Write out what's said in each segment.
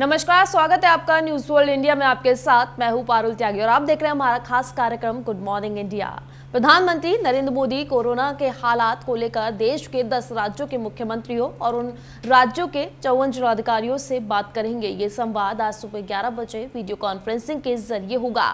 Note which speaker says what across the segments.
Speaker 1: नमस्कार स्वागत है आपका न्यूज वर्ल्ड इंडिया में आपके साथ मैं हूं पारुल त्यागी और आप देख रहे हैं हमारा खास कार्यक्रम गुड मॉर्निंग इंडिया प्रधानमंत्री नरेंद्र मोदी कोरोना के हालात को लेकर देश के 10 राज्यों के मुख्यमंत्रियों और उन राज्यों के चौवन जिलाधिकारियों से बात करेंगे ये संवाद आज सुबह ग्यारह बजे वीडियो कॉन्फ्रेंसिंग के जरिए होगा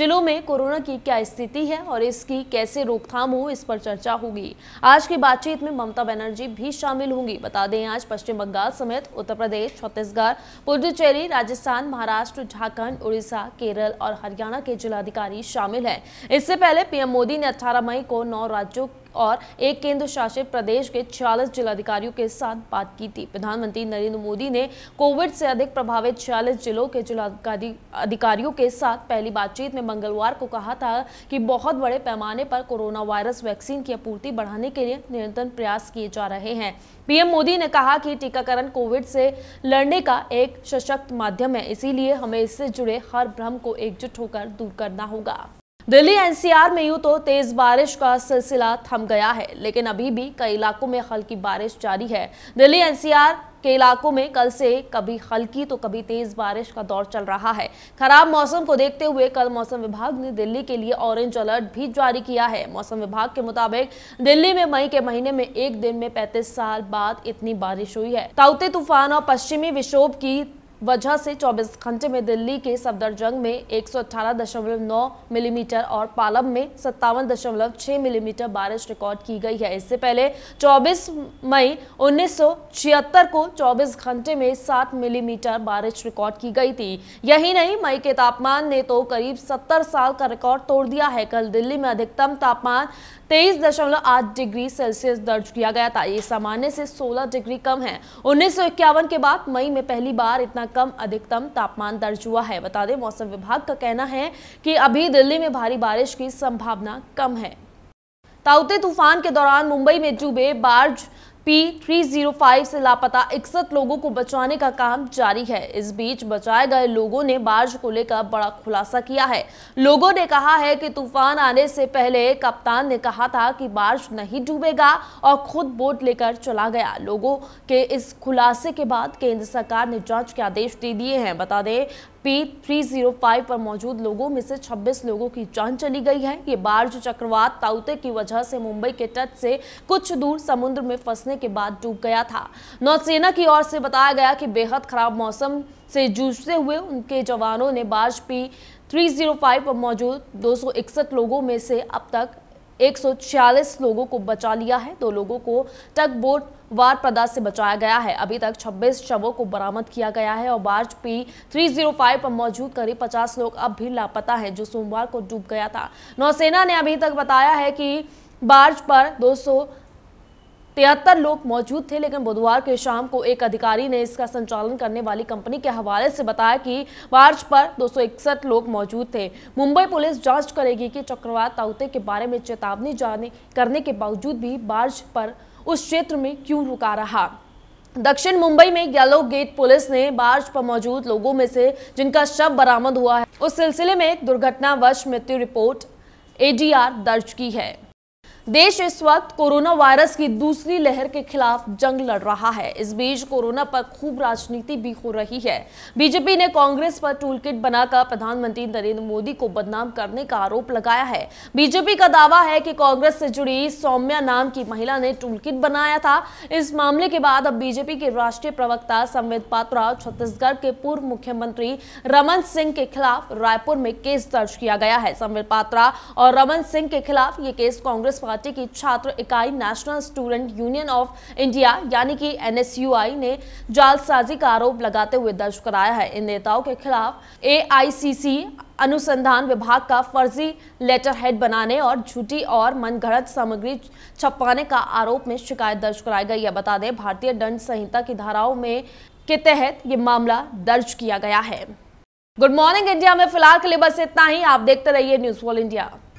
Speaker 1: जिलों में कोरोना की क्या स्थिति है और इसकी कैसे रोकथाम हो इस पर चर्चा होगी आज की बातचीत में ममता बनर्जी भी शामिल होंगी बता दें आज पश्चिम बंगाल समेत उत्तर प्रदेश छत्तीसगढ़ पुडुचेरी राजस्थान महाराष्ट्र झारखंड उड़ीसा केरल और हरियाणा के जिलाधिकारी शामिल है इससे पहले पीएम मोदी ने 18 मई को नौ राज्यों और एक केंद्र शासित प्रदेश के 46 जिलाधिकारियों के साथ बात की थी प्रधानमंत्री नरेंद्र मोदी ने कोविड से अधिक प्रभावित 46 जिलों के जिलाधिकारी अधिकारियों के साथ पहली बातचीत में मंगलवार को कहा था कि बहुत बड़े पैमाने पर कोरोना वायरस वैक्सीन की आपूर्ति बढ़ाने के लिए निरंतर प्रयास किए जा रहे हैं पीएम मोदी ने कहा कि टीकाकरण कोविड से लड़ने का एक सशक्त माध्यम है इसीलिए हमें इससे जुड़े हर भ्रम को एकजुट होकर दूर करना होगा दिल्ली एनसीआर में यूं तो तेज बारिश का सिलसिला थम गया है लेकिन अभी भी कई इलाकों में हल्की बारिश जारी है दिल्ली एनसीआर के इलाकों में कल से कभी हल्की तो कभी तेज बारिश का दौर चल रहा है खराब मौसम को देखते हुए कल मौसम विभाग ने दिल्ली के लिए ऑरेंज अलर्ट भी जारी किया है मौसम विभाग के मुताबिक दिल्ली में मई के महीने में एक दिन में 35 साल बाद इतनी बारिश हुई है ताउते तूफान और पश्चिमी विक्षोभ की वजह से 24 घंटे में दिल्ली के सफदरजंग में 118.9 मिलीमीटर और पालम में सत्तावन मिलीमीटर बारिश रिकॉर्ड की गई है इससे पहले 24 मई 1976 को 24 घंटे में 7 मिलीमीटर बारिश रिकॉर्ड की गई थी यही नहीं मई के तापमान ने तो करीब 70 साल का रिकॉर्ड तोड़ दिया है कल दिल्ली में अधिकतम तापमान तेईस दशमलव आठ डिग्री सेल्सियस दर्ज किया गया था ये सामान्य से 16 डिग्री कम है उन्नीस के बाद मई में पहली बार इतना कम अधिकतम तापमान दर्ज हुआ है बता दें मौसम विभाग का कहना है कि अभी दिल्ली में भारी बारिश की संभावना कम है ताउते तूफान के दौरान मुंबई में डूबे बार्ज पी 305 से लापता इकसठ लोगों को बचाने का काम जारी है इस बीच बचाए गए लोगों ने बार्ज को लेकर बड़ा खुलासा किया है लोगों ने कहा है कि तूफान आने से पहले कप्तान ने कहा था कि बार्ज नहीं डूबेगा और खुद बोट लेकर चला गया लोगों के इस खुलासे के बाद केंद्र सरकार ने जांच के आदेश दे दिए हैं बता दें पी 305 पर मौजूद लोगों में से 26 लोगों की जान चली गई है ये बार्ज चक्रवात ताउते की वजह से मुंबई के तट से कुछ दूर समुद्र में फंसने के बाद डूब गया था नौसेना की ओर से बताया गया कि बेहद खराब मौसम से जूझते हुए उनके जवानों ने बार्ज पी 305 पर मौजूद इकसठ लोगों में से अब तक एक लोगों को बचा लिया है दो लोगों को टग बोट वार प्रदा से बचाया गया है अभी तक 26 शवों को बरामद किया गया है और बार्ज पी 305 पर मौजूद करीब 50 लोग अब भी लापता हैं जो सोमवार को डूब गया था नौसेना ने अभी तक बताया है कि बार्ज पर 200 तिहत्तर लोग मौजूद थे लेकिन बुधवार के शाम को एक अधिकारी ने इसका संचालन करने वाली कंपनी के हवाले से बताया कि मार्च पर दो लोग मौजूद थे मुंबई पुलिस जांच करेगी कि चक्रवात ताउते के बारे में चेतावनी जाने करने के बावजूद भी मार्च पर उस क्षेत्र में क्यों रुका रहा दक्षिण मुंबई में येलो गेट पुलिस ने बार्ज पर मौजूद लोगों में से जिनका शव बरामद हुआ है उस सिलसिले में एक दुर्घटनावश मृत्यु रिपोर्ट एडीआर दर्ज की है देश इस वक्त कोरोना वायरस की दूसरी लहर के खिलाफ जंग लड़ रहा है इस बीच कोरोना पर खूब राजनीति भी हो रही है बीजेपी ने कांग्रेस पर टूलकिट बनाकर प्रधानमंत्री नरेंद्र मोदी को बदनाम करने का आरोप लगाया है बीजेपी का दावा है कि कांग्रेस से जुड़ी सौम्या नाम की महिला ने टूलकिट बनाया था इस मामले के बाद अब बीजेपी के राष्ट्रीय प्रवक्ता संवेद पात्रा छत्तीसगढ़ के पूर्व मुख्यमंत्री रमन सिंह के खिलाफ रायपुर में केस दर्ज किया गया है संवेद पात्रा और रमन सिंह के खिलाफ ये केस कांग्रेस गुवाहाटी की छात्र इकाई National Student Union of India यानी कि एनएसयूआई ने जालसाजी का आरोप लगाते हुए दर्ज कराया है इन नेताओं के खिलाफ एआईसीसी अनुसंधान विभाग का फर्जी लेटर हेड बनाने और झूठी और मनगढ़ंत सामग्री छपाने का आरोप में शिकायत दर्ज कराई गई है बता दें भारतीय दंड संहिता की धाराओं में के तहत ये मामला दर्ज किया गया है गुड मॉर्निंग इंडिया में फिलहाल के लिए बस इतना ही आप देखते रहिए न्यूज वॉल इंडिया